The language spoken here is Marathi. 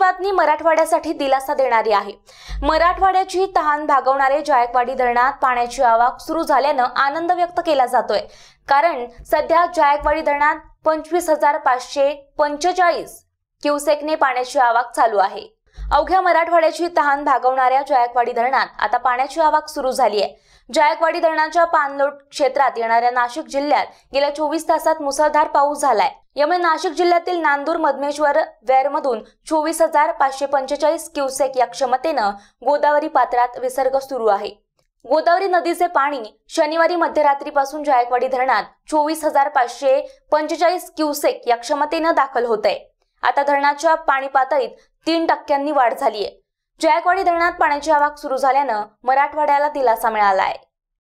बातमी मराठवाड्यासाठी दिलासा देणारी आहे मराठवाड्याची तहान भागवणारे जायकवाडी धरणात पाण्याची आवक सुरू झाल्यानं आनंद व्यक्त केला जातोय कारण सध्या जायकवाडी धरणात पंचवीस हजार पाचशे पंचेचाळीस क्युसेकने पाण्याची आवक चालू आहे अवघ्या मराठवाड्याची तहान भागवणाऱ्या जायकवाडी धरणात आता पाण्याची आवक सुरू झाली आहे जायकवाडी धरणाच्या पाणलोट क्षेत्रात येणाऱ्या नाशिक जिल्ह्यात गेल्या चोवीस तासात मुसळधार पाऊस झालाय यामुळे नाशिक जिल्ह्यातील नांदूर मधमेश्वर वेरमधून चोवीस हजार पाचशे पंचेचाळीस क्युसेक या क्षमतेनं गोदावरी पात्रात विसर्ग सुरू आहे गोदावरी नदीचे पाणी शनिवारी मध्यरात्रीपासून जायकवाडी धरणात चोवीस हजार पाचशे पंचेचाळीस क्युसेक या क्षमतेनं दाखल होत आहे आता धरणाच्या पाणी पातळीत तीन टक्क्यांनी वाढ झाली आहे जायकवाडी धरणात पाण्याची आवक सुरू झाल्यानं मराठवाड्याला दिलासा मिळाला आहे